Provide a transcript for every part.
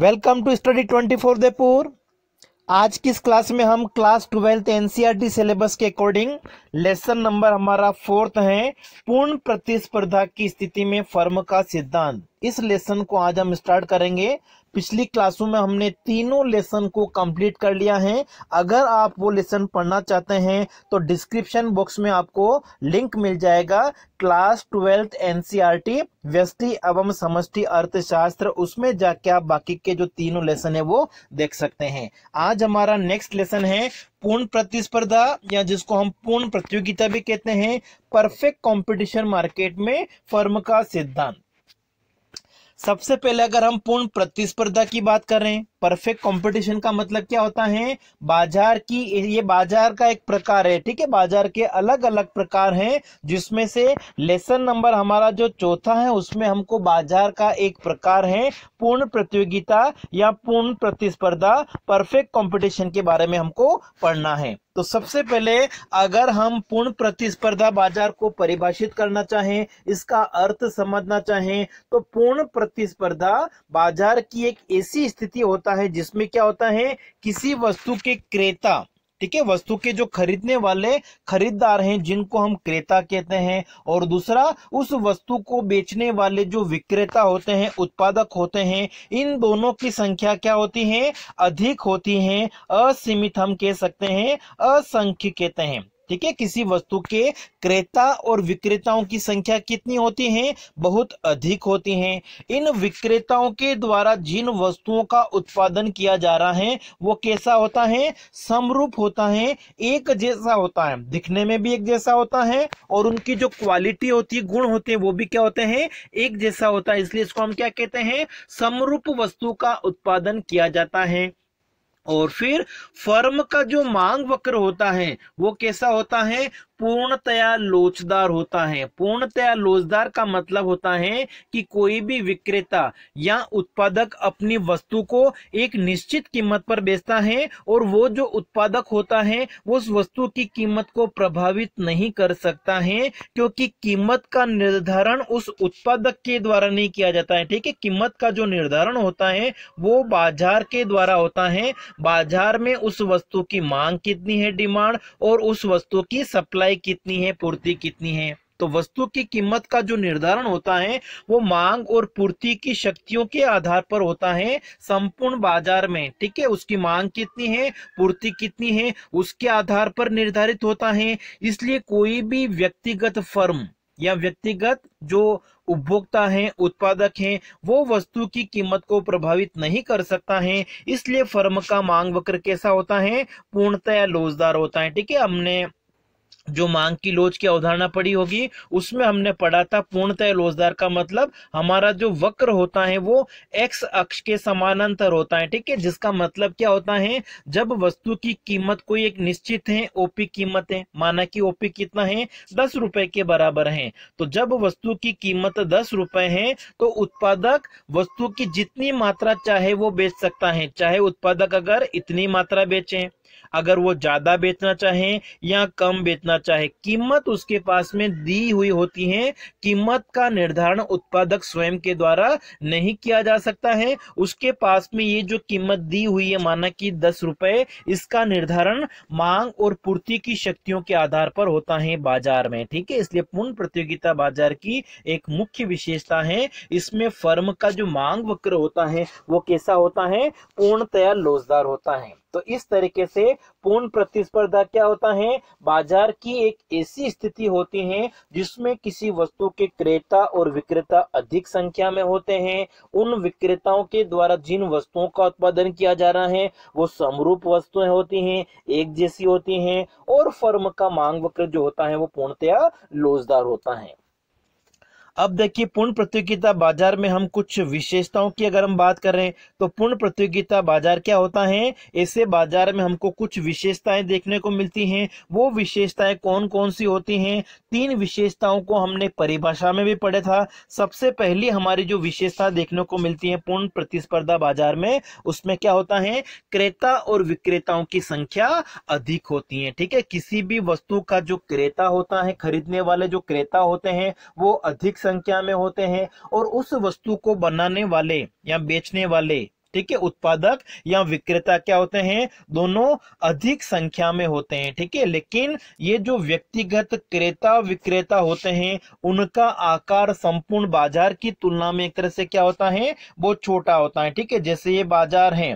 welcome to study twenty four देपुर आज की इस क्लास में हम class twelfth NCERT e syllabus के अकॉर्डिंग लेसन नंबर हमारा फोर्थ है पूर्ण प्रतिस्पर्धा की स्थिति में फर्म का सिद्धांत इस लेसन को आज हम स्टार्ट करेंगे पिछली क्लासों में हमने तीनों लेसन को कंप्लीट कर लिया है अगर आप वो लेसन पढ़ना चाहते हैं तो डिस्क्रिप्शन बॉक्स में आपको लिंक मिल जाएगा क्लास ट्वेल्थ एनसीईआरटी व्यस्टि एवं समष्टि अर्थशास्त्र उसमें जाके आप बाकी के जो तीनों लेसन है वो देख सकते हैं आज हमारा नेक्स्ट लेसन है पूर्ण प्रतिस्पर्धा या जिसको हम पूर्ण प्रतियोगिता भी कहते हैं परफेक्ट कॉम्पिटिशन मार्केट में फर्म का सिद्धांत सबसे पहले अगर हम पूर्ण प्रतिस्पर्धा की बात करें परफेक्ट कंपटीशन का मतलब क्या होता है बाजार की ये बाजार का एक प्रकार है ठीक है बाजार के अलग अलग प्रकार हैं जिसमें से लेसन नंबर हमारा जो चौथा है उसमें हमको बाजार का एक प्रकार है पूर्ण प्रतियोगिता या पूर्ण प्रतिस्पर्धा परफेक्ट कंपटीशन के बारे में हमको पढ़ना है तो सबसे पहले अगर हम पूर्ण प्रतिस्पर्धा बाजार को परिभाषित करना चाहें इसका अर्थ समझना चाहें तो पूर्ण प्रतिस्पर्धा बाजार की एक ऐसी स्थिति होता होता है जिसमें क्या होता है किसी वस्तु के क्रेता ठीक है वस्तु के जो खरीदने वाले खरीदार हैं जिनको हम क्रेता कहते हैं और दूसरा उस वस्तु को बेचने वाले जो विक्रेता होते हैं उत्पादक होते हैं इन दोनों की संख्या क्या होती है अधिक होती है असीमित हम कह सकते हैं असंख्य कहते हैं ठीक है किसी वस्तु के क्रेता और विक्रेताओं की संख्या कितनी होती है बहुत अधिक होती है इन विक्रेताओं के द्वारा जिन वस्तुओं का उत्पादन किया जा रहा है वो कैसा होता है समरूप होता है एक जैसा होता है दिखने में भी एक जैसा होता है और उनकी जो क्वालिटी होती है गुण होते हैं वो भी क्या होते हैं एक जैसा होता है इसलिए इसको हम क्या कहते हैं समरूप वस्तु का उत्पादन किया जाता है और फिर फर्म का जो मांग वक्र होता है वो कैसा होता है पूर्णतया लोचदार होता है पूर्णतया लोचदार का मतलब होता है कि कोई भी विक्रेता या उत्पादक अपनी वस्तु को एक निश्चित कीमत पर बेचता है और वो जो उत्पादक होता है वो उस वस्तु की कीमत को प्रभावित नहीं कर सकता है क्योंकि कीमत का निर्धारण उस उत्पादक के द्वारा नहीं किया जाता है ठीक है कीमत का जो निर्धारण होता है वो बाजार के द्वारा होता है बाजार में उस वस्तु की मांग कितनी है डिमांड और उस वस्तु की सप्लाई कितनी है पूर्ति कितनी है तो वस्तु की कीमत का जो निर्धारण होता है वो मांग और पूर्ति की शक्तियों के आधार पर होता है संपूर्ण बाजार में ठीक है उसकी मांग कितनी है पूर्ति कितनी है उसके आधार पर निर्धारित होता है इसलिए कोई भी व्यक्तिगत फर्म या व्यक्तिगत जो उपभोक्ता हैं उत्पादक हैं वो वस्तु की कीमत को प्रभावित नहीं कर सकता है इसलिए फर्म का मांग वक्र कैसा होता है पूर्णतया लोजदार होता है ठीक है हमने जो मांग की लोच की अवधारणा पड़ी होगी उसमें हमने पढ़ा था पूर्णतः लोचदार का मतलब हमारा जो वक्र होता है वो एक्स अक्ष के समानांतर होता है ठीक है जिसका मतलब क्या होता है जब वस्तु की कीमत कोई एक निश्चित है ओपी कीमत है माना कि ओपी कितना है दस रुपए के बराबर है तो जब वस्तु की कीमत दस रुपए है तो उत्पादक वस्तु की जितनी मात्रा चाहे वो बेच सकता है चाहे उत्पादक अगर इतनी मात्रा बेचे अगर वो ज़्यादा बेचना चाहे या कम बेचना चाहे कीमत उसके पास में दी हुई होती है कीमत का निर्धारण उत्पादक स्वयं के द्वारा नहीं किया जा सकता है उसके पास में ये जो कीमत दी हुई है माना कि दस रुपए इसका निर्धारण मांग और पूर्ति की शक्तियों के आधार पर होता है बाजार में ठीक है इसलिए पूर्ण प्रतियोगिता बाजार की एक मुख्य विशेषता है इसमें फर्म का जो मांग वक्र होता है वो कैसा होता है पूर्णतया लोजदार होता है तो इस तरीके से पूर्ण प्रतिस्पर्धा क्या होता है बाजार की एक ऐसी स्थिति होती है जिसमें किसी वस्तु के क्रेता और विक्रेता अधिक संख्या में होते हैं उन विक्रेताओं के द्वारा जिन वस्तुओं का उत्पादन किया जा रहा है वो समरूप वस्तुएं होती हैं एक जैसी होती हैं और फर्म का मांग वक्र जो होता है वो पूर्णतया लोजदार होता है अब देखिए पूर्ण प्रतियोगिता बाजार में हम कुछ विशेषताओं की अगर हम बात कर रहे हैं तो पूर्ण प्रतियोगिता बाजार क्या होता है ऐसे बाजार में हमको कुछ विशेषताएं देखने को मिलती हैं वो विशेषताएं कौन कौन सी होती हैं तीन विशेषताओं को हमने परिभाषा में भी पढ़े था सबसे पहली हमारी जो विशेषता देखने को मिलती है पूर्ण प्रतिस्पर्धा बाजार में उसमें क्या होता है क्रेता और विक्रेताओं की संख्या अधिक होती है ठीक है किसी भी वस्तु का जो क्रेता होता है खरीदने वाले जो क्रेता होते हैं वो अधिक संख्या में होते हैं और उस वस्तु को बनाने वाले या बेचने वाले ठीक है उत्पादक या विक्रेता क्या होते हैं दोनों अधिक संख्या में होते हैं ठीक है लेकिन ये जो व्यक्तिगत क्रेता विक्रेता होते हैं उनका आकार संपूर्ण बाजार की तुलना में एक तरह से क्या होता है वो छोटा होता है ठीक है जैसे ये बाजार है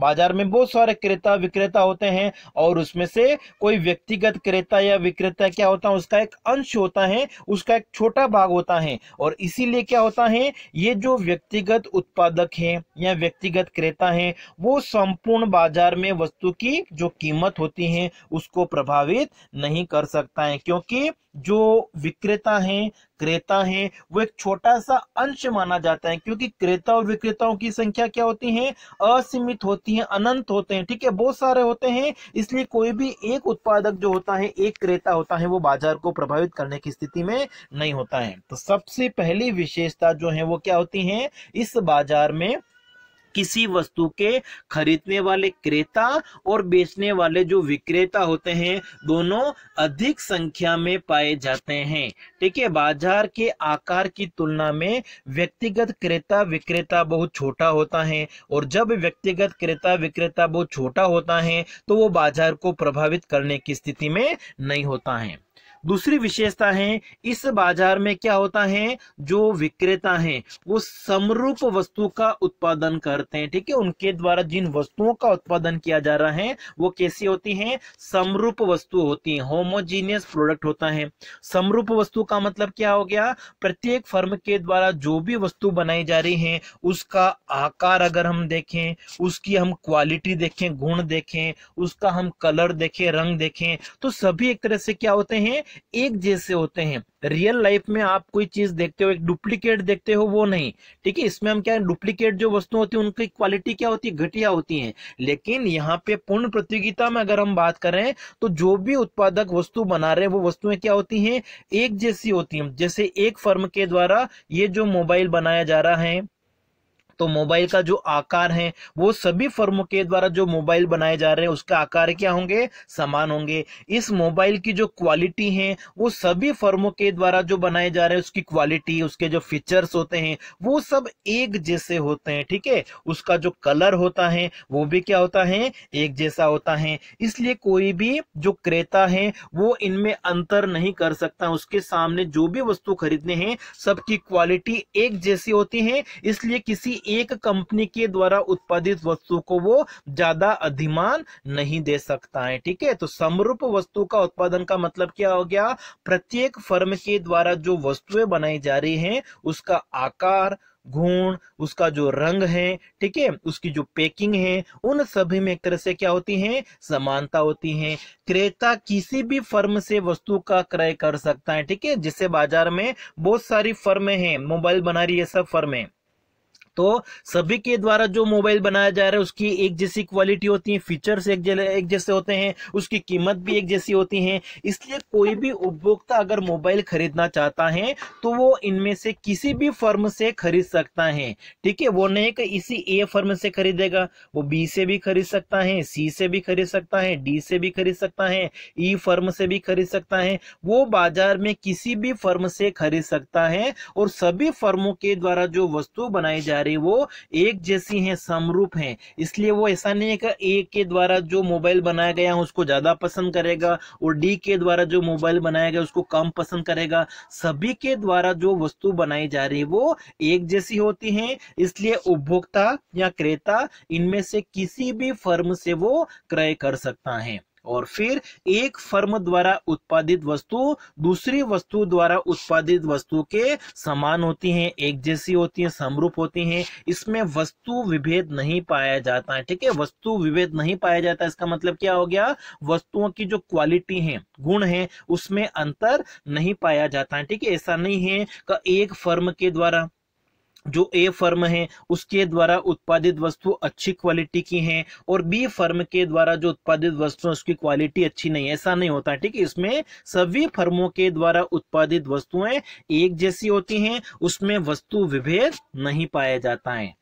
बाजार में बहुत सारे क्रेता विक्रेता होते हैं और उसमें से कोई व्यक्तिगत क्रेता या विक्रेता क्या होता है उसका एक अंश होता है उसका एक छोटा भाग होता है और इसीलिए क्या होता है ये जो व्यक्तिगत उत्पादक हैं या व्यक्तिगत क्रेता हैं वो संपूर्ण बाजार में वस्तु की जो कीमत होती है उसको प्रभावित नहीं कर सकता है क्योंकि जो विक्रेता हैं क्रेता हैं वो एक छोटा सा अंश माना जाता है क्योंकि क्रेता और विक्रेताओं की संख्या क्या होती है असीमित होती है अनंत होते हैं ठीक है बहुत सारे होते हैं इसलिए कोई भी एक उत्पादक जो होता है एक क्रेता होता है वो बाजार को प्रभावित करने की स्थिति में नहीं होता है तो सबसे पहली विशेषता जो है वो क्या होती है इस बाजार में किसी वस्तु के खरीदने वाले क्रेता और बेचने वाले जो विक्रेता होते हैं दोनों अधिक संख्या में पाए जाते हैं ठीक है बाजार के आकार की तुलना में व्यक्तिगत क्रेता विक्रेता बहुत छोटा होता है और जब व्यक्तिगत क्रेता विक्रेता बहुत छोटा होता है तो वो बाजार को प्रभावित करने की स्थिति में नहीं होता है दूसरी विशेषता है इस बाजार में क्या होता है जो विक्रेता हैं वो समरूप वस्तु का उत्पादन करते हैं ठीक है उनके द्वारा जिन वस्तुओं का उत्पादन किया जा रहा है वो कैसी होती है समरूप वस्तु होती है होमोजीनियस प्रोडक्ट होता है समरूप वस्तु का मतलब क्या हो गया प्रत्येक फर्म के द्वारा जो भी वस्तु बनाई जा रही है उसका आकार अगर हम देखें उसकी हम क्वालिटी देखें गुण देखें उसका हम कलर देखें रंग देखें तो सभी एक तरह से क्या होते हैं एक जैसे होते हैं रियल लाइफ में आप कोई चीज देखते हो एक डुप्लीकेट देखते हो वो नहीं ठीक है इसमें हम क्या डुप्लीकेट जो वस्तु होती है उनकी क्वालिटी क्या होती है घटिया होती है लेकिन यहाँ पे पूर्ण प्रतियोगिता में अगर हम बात करें तो जो भी उत्पादक वस्तु बना रहे हैं वो वस्तुएं क्या होती है एक जैसी होती है जैसे एक फर्म के द्वारा ये जो मोबाइल बनाया जा रहा है तो मोबाइल का जो आकार है वो सभी फर्मों के द्वारा जो मोबाइल बनाए जा रहे हैं उसका आकार क्या होंगे समान होंगे इस मोबाइल की जो क्वालिटी है वो सभी फर्मों के द्वारा जो बनाए जा रहे हैं उसकी क्वालिटी उसके जो फीचर्स होते हैं वो सब एक जैसे होते हैं ठीक है उसका जो कलर होता है वो भी क्या होता है एक जैसा होता है इसलिए कोई भी जो क्रेता है वो इनमें अंतर नहीं कर सकता उसके सामने जो भी वस्तु खरीदने हैं सबकी क्वालिटी एक जैसी होती है इसलिए किसी एक कंपनी के द्वारा उत्पादित वस्तु को वो ज्यादा अधिमान नहीं दे सकता है ठीक है तो समरूप वस्तु का उत्पादन का मतलब क्या हो गया प्रत्येक फर्म के द्वारा जो वस्तुएं बनाई जा रही हैं उसका आकार गुण उसका जो रंग है ठीक है उसकी जो पैकिंग है उन सभी में एक तरह से क्या होती है समानता होती है क्रेता किसी भी फर्म से वस्तु का क्रय कर सकता है ठीक है जिससे बाजार में बहुत सारी फर्में हैं मोबाइल बना रही है सब फर्में तो सभी के द्वारा जो मोबाइल बनाया जा रहा है उसकी एक जैसी क्वालिटी होती है फीचर्स एक, एक जैसे होते हैं उसकी कीमत भी एक जैसी होती है इसलिए कोई भी उपभोक्ता अगर मोबाइल खरीदना चाहता है तो वो इनमें से किसी भी फर्म से खरीद सकता है ठीक है वो नहीं कि इसी ए फर्म से खरीदेगा वो बी से भी खरीद सकता है सी से भी खरीद सकता है डी से भी खरीद सकता है ई e फर्म से भी खरीद सकता है वो बाजार में किसी भी फर्म से खरीद सकता है और सभी फर्मों के द्वारा जो वस्तु बनाई जा सारी वो एक जैसी हैं समरूप हैं इसलिए वो ऐसा नहीं है कि ए के द्वारा जो मोबाइल बनाया गया उसको ज़्यादा पसंद करेगा और डी के द्वारा जो मोबाइल बनाया गया उसको कम पसंद करेगा सभी के द्वारा जो वस्तु बनाई जा रही है वो एक जैसी होती हैं इसलिए उपभोक्ता या क्रेता इनमें से किसी भी फर्म से वो क्रय कर सकता है और फिर एक फर्म द्वारा उत्पादित वस्तु दूसरी वस्तु द्वारा उत्पादित वस्तु के समान होती हैं एक जैसी होती हैं समरूप होती हैं इसमें वस्तु विभेद नहीं पाया जाता है ठीक है वस्तु विभेद नहीं पाया जाता इसका मतलब क्या हो गया वस्तुओं की जो क्वालिटी है गुण है उसमें अंतर नहीं पाया जाता है ठीक है ऐसा नहीं है का एक फर्म के द्वारा जो ए फर्म है उसके द्वारा उत्पादित वस्तु अच्छी क्वालिटी की है और बी फर्म के द्वारा जो उत्पादित वस्तु है उसकी क्वालिटी अच्छी नहीं है ऐसा नहीं होता ठीक है इसमें सभी फर्मों के द्वारा उत्पादित वस्तुएं एक जैसी होती हैं उसमें वस्तु विभेद नहीं पाया जाता है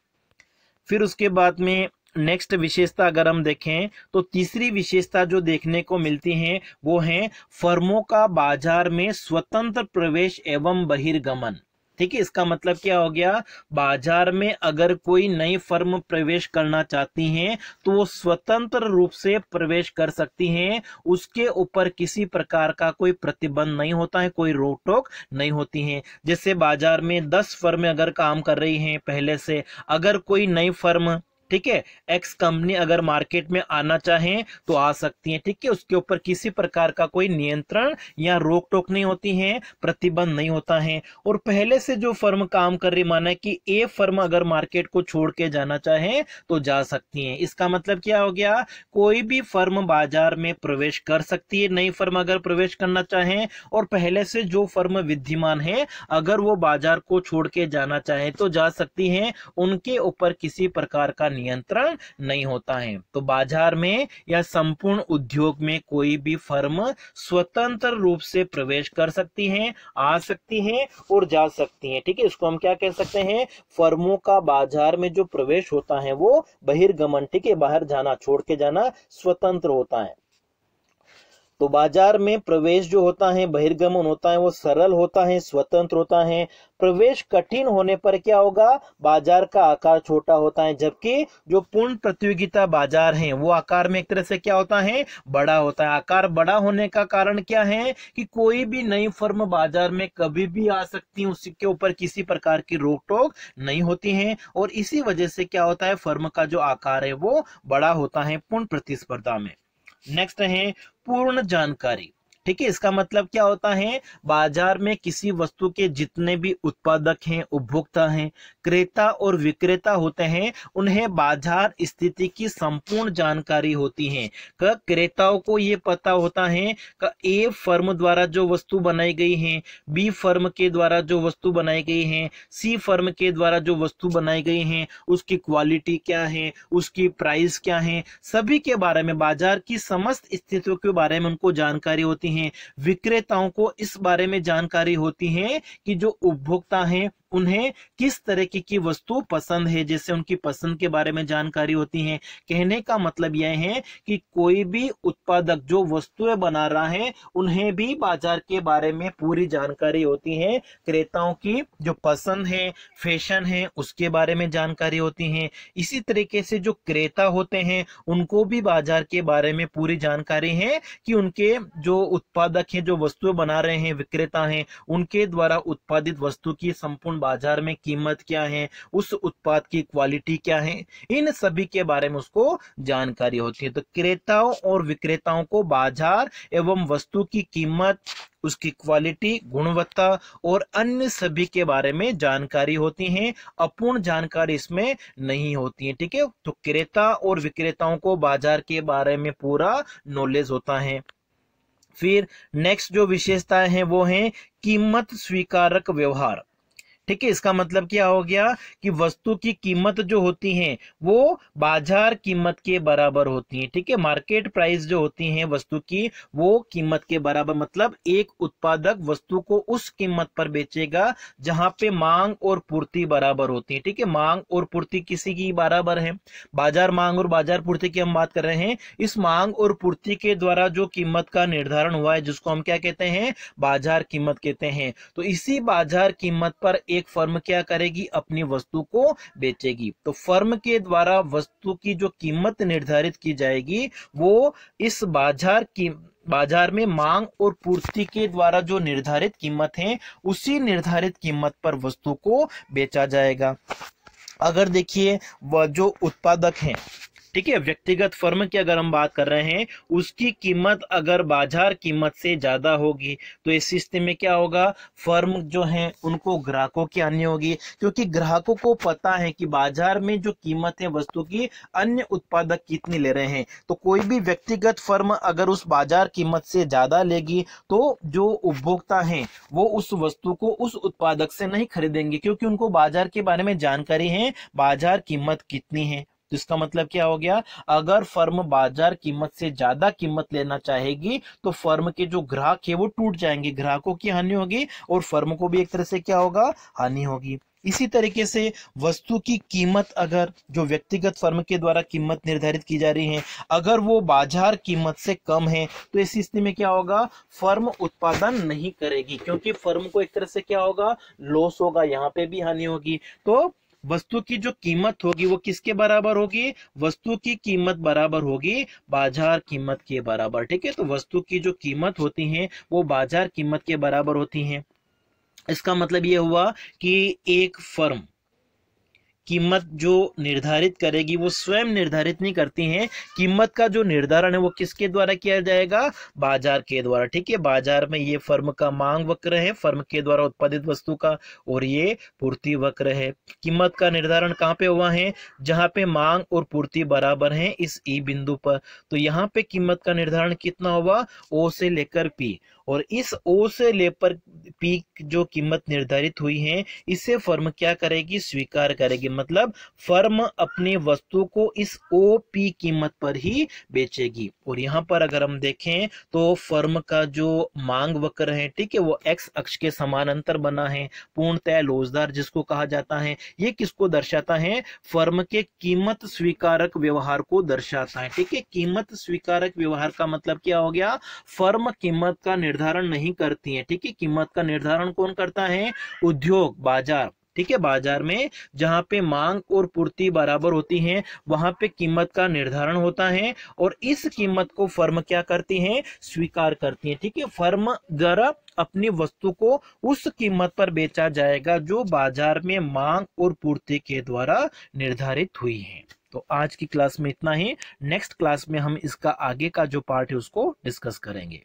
फिर उसके बाद में नेक्स्ट विशेषता अगर हम देखें तो तीसरी विशेषता जो देखने को मिलती है वो है फर्मों का बाजार में स्वतंत्र प्रवेश एवं बहिर्गमन ठीक है इसका मतलब क्या हो गया बाजार में अगर कोई नई फर्म प्रवेश करना चाहती हैं तो वो स्वतंत्र रूप से प्रवेश कर सकती हैं उसके ऊपर किसी प्रकार का कोई प्रतिबंध नहीं होता है कोई रोक टोक नहीं होती है जैसे बाजार में दस फर्में अगर काम कर रही हैं पहले से अगर कोई नई फर्म ठीक है एक्स कंपनी अगर मार्केट में आना चाहे तो आ सकती है ठीक है उसके ऊपर किसी प्रकार का कोई नियंत्रण या रोक टोक नहीं होती है प्रतिबंध नहीं होता है और पहले से जो फर्म काम कर रही माना कि ए फर्म अगर मार्केट को छोड़ के जाना चाहे तो जा सकती है इसका मतलब क्या हो गया कोई भी फर्म बाजार में प्रवेश कर सकती है नई फर्म अगर प्रवेश करना चाहे और पहले से जो फर्म विद्यमान है अगर वो बाजार को छोड़ के जाना चाहे तो जा सकती है उनके ऊपर किसी प्रकार का नियंत्रण नहीं होता है तो बाजार में या संपूर्ण उद्योग में कोई भी फर्म स्वतंत्र रूप से प्रवेश कर सकती है आ सकती है और जा सकती है ठीक है इसको हम क्या कह सकते हैं फर्मों का बाजार में जो प्रवेश होता है वो बहिर्गमन ठीक है बाहर जाना छोड़ के जाना स्वतंत्र होता है तो बाजार में प्रवेश जो होता है बहिर्गमन होता है वो सरल होता है स्वतंत्र होता है प्रवेश कठिन होने पर क्या होगा बाजार का आकार छोटा होता है जबकि जो पूर्ण प्रतियोगिता बाजार है वो आकार में एक तरह से क्या होता है बड़ा होता है आकार बड़ा होने का कारण क्या है कि कोई भी नई फर्म बाजार में कभी भी आ सकती है उसके ऊपर किसी प्रकार की रोक टोक नहीं होती है और इसी वजह से क्या होता है फर्म का जो आकार है वो बड़ा होता है पूर्ण प्रतिस्पर्धा में नेक्स्ट है पूर्ण जानकारी ठीक है इसका मतलब क्या होता है बाजार में किसी वस्तु के जितने भी उत्पादक हैं उपभोक्ता हैं क्रेता और विक्रेता होते हैं उन्हें बाजार स्थिति की संपूर्ण जानकारी होती है क्रेताओं को ये पता होता है ए फर्म द्वारा जो वस्तु बनाई गई है बी फर्म के द्वारा जो वस्तु बनाई गई है सी फर्म के द्वारा जो वस्तु बनाई गई है उसकी क्वालिटी क्या है उसकी प्राइस क्या है सभी के बारे में बाजार की समस्त स्थितियों के बारे में उनको जानकारी होती हैं विक्रेताओं को इस बारे में जानकारी होती है कि जो उपभोक्ता हैं उन्हें किस तरीके की वस्तु पसंद है जैसे उनकी पसंद के बारे में जानकारी होती है कहने का मतलब यह है कि कोई भी उत्पादक जो वस्तुएं बना रहा है उन्हें भी बाजार के बारे में पूरी जानकारी होती है क्रेताओं की जो पसंद है फैशन है उसके बारे में जानकारी होती है इसी तरीके से जो क्रेता होते हैं उनको भी बाजार के बारे में पूरी जानकारी है कि उनके जो उत्पादक है जो वस्तुएं बना रहे हैं विक्रेता है उनके द्वारा उत्पादित वस्तु की संपूर्ण बाजार में कीमत क्या है उस उत्पाद की क्वालिटी क्या है इन सभी के बारे में उसको जानकारी होती है तो क्रेताओं और विक्रेताओं को बाजार एवं वस्तु की कीमत उसकी क्वालिटी गुणवत्ता और अन्य सभी के बारे में जानकारी होती है अपूर्ण जानकारी इसमें नहीं होती है ठीक है तो क्रेता और विक्रेताओं को बाजार के बारे में पूरा नॉलेज होता है फिर नेक्स्ट जो विशेषताएं हैं वो हैं कीमत स्वीकारक व्यवहार ठीक है इसका मतलब क्या हो गया कि वस्तु की कीमत जो होती है वो बाजार कीमत के बराबर होती है ठीक है मार्केट प्राइस जो होती है वस्तु की वो कीमत के बराबर मतलब एक उत्पादक वस्तु को उस कीमत पर बेचेगा जहां पे मांग और पूर्ति बराबर होती है ठीक है मांग और पूर्ति किसी की बराबर है बाजार मांग और बाजार पूर्ति की हम बात कर रहे हैं इस मांग और पूर्ति के द्वारा जो कीमत का निर्धारण हुआ है जिसको हम क्या कहते हैं बाजार कीमत कहते हैं तो इसी बाजार कीमत पर एक एक फर्म क्या करेगी अपनी वस्तु को बेचेगी तो फर्म के द्वारा वस्तु की जो कीमत निर्धारित की जाएगी वो इस बाजार की बाजार में मांग और पूर्ति के द्वारा जो निर्धारित कीमत है उसी निर्धारित कीमत पर वस्तु को बेचा जाएगा अगर देखिए वह जो उत्पादक हैं ठीक है व्यक्तिगत फर्म की अगर हम बात कर रहे हैं उसकी कीमत अगर बाजार कीमत से ज़्यादा होगी तो इस स्थिति में क्या होगा फर्म जो है उनको ग्राहकों की हानि होगी क्योंकि ग्राहकों को पता है कि बाजार में जो कीमत है वस्तु की अन्य उत्पादक कितनी ले रहे हैं तो कोई भी व्यक्तिगत फर्म अगर उस बाजार कीमत से ज़्यादा लेगी तो जो उपभोक्ता है वो उस वस्तु को उस उत्पादक से नहीं खरीदेंगे क्योंकि उनको बाजार के बारे में जानकारी है बाजार कीमत कितनी है तो इसका मतलब क्या हो गया अगर फर्म बाजार कीमत से ज्यादा कीमत लेना चाहेगी तो फर्म के जो ग्राहक है वो टूट जाएंगे ग्राहकों की हानि होगी और फर्म को भी एक तरह से क्या होगा हानि होगी इसी तरीके से वस्तु की कीमत अगर जो व्यक्तिगत फर्म के द्वारा कीमत निर्धारित की जा रही है अगर वो बाजार कीमत से कम है तो इस स्थिति में क्या होगा फर्म उत्पादन नहीं करेगी क्योंकि फर्म को एक तरह से क्या होगा लॉस होगा यहाँ पे भी हानि होगी तो वस्तु की जो कीमत होगी वो किसके बराबर होगी वस्तु की कीमत बराबर होगी बाजार कीमत के बराबर ठीक है तो वस्तु की जो कीमत होती है वो बाजार कीमत के बराबर होती है इसका मतलब ये हुआ कि एक फर्म कीमत जो निर्धारित करेगी वो स्वयं निर्धारित नहीं करती हैं कीमत का जो निर्धारण है वो किसके द्वारा किया जाएगा बाजार के द्वारा ठीक है बाजार में ये फर्म का मांग वक्र है फर्म के द्वारा उत्पादित वस्तु का और ये पूर्ति वक्र है कीमत का निर्धारण कहाँ पे हुआ है जहाँ पे मांग और पूर्ति बराबर है इस ई बिंदु पर तो यहाँ पे कीमत का निर्धारण कितना हुआ ओ से लेकर पी और इस ओ से लेपर पी जो कीमत निर्धारित हुई है इसे फर्म क्या करेगी स्वीकार करेगी मतलब फर्म अपनी वस्तु को इस ओ पी कीमत पर ही बेचेगी और यहाँ पर अगर हम देखें तो फर्म का जो मांग वक्र है ठीक है वो एक्स अक्ष के समानांतर बना है पूर्णतः लोजदार जिसको कहा जाता है ये किसको दर्शाता है फर्म के कीमत स्वीकारक व्यवहार को दर्शाता है ठीक है कीमत स्वीकारक व्यवहार का मतलब क्या हो गया फर्म कीमत का निर्धार निर्धारण नहीं करती है ठीक है कीमत का निर्धारण कौन करता है उद्योग बाजार ठीक है बाजार में जहां पे मांग और पूर्ति बराबर होती है वहां पे कीमत का निर्धारण होता है और इस कीमत को फर्म क्या करती है स्वीकार करती है ठीक है फर्म द्वारा अपनी वस्तु को उस कीमत पर बेचा जाएगा जो बाजार में मांग और पूर्ति के द्वारा निर्धारित हुई है तो आज की क्लास में इतना ही नेक्स्ट क्लास में हम इसका आगे का जो पार्ट है उसको डिस्कस करेंगे